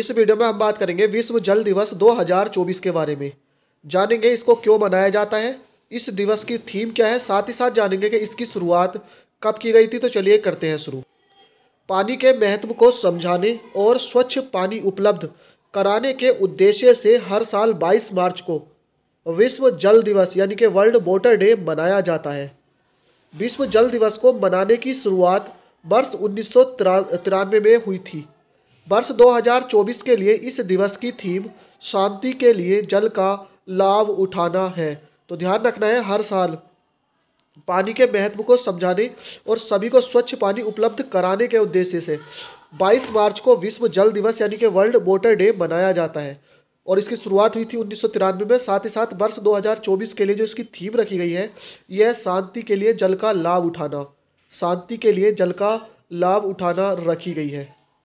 इस वीडियो में हम बात करेंगे विश्व जल दिवस 2024 के बारे में जानेंगे इसको क्यों मनाया जाता है इस दिवस की थीम क्या है साथ ही साथ जानेंगे कि इसकी शुरुआत कब की गई थी तो चलिए करते हैं शुरू पानी के महत्व को समझाने और स्वच्छ पानी उपलब्ध कराने के उद्देश्य से हर साल 22 मार्च को विश्व जल दिवस यानी कि वर्ल्ड वाटर डे मनाया जाता है विश्व जल दिवस को मनाने की शुरुआत वर्ष उन्नीस में हुई थी वर्ष 2024 के लिए इस दिवस की थीम शांति के लिए जल का लाभ उठाना है तो ध्यान रखना है हर साल पानी के महत्व को समझाने और सभी को स्वच्छ पानी उपलब्ध कराने के उद्देश्य से 22 मार्च को विश्व जल दिवस यानी कि वर्ल्ड वोटर डे मनाया जाता है और इसकी शुरुआत हुई थी उन्नीस में साथ ही साथ वर्ष 2024 के लिए जो इसकी थीम रखी गई है यह शांति के लिए जल का लाभ उठाना शांति के लिए जल का लाभ उठाना रखी गई है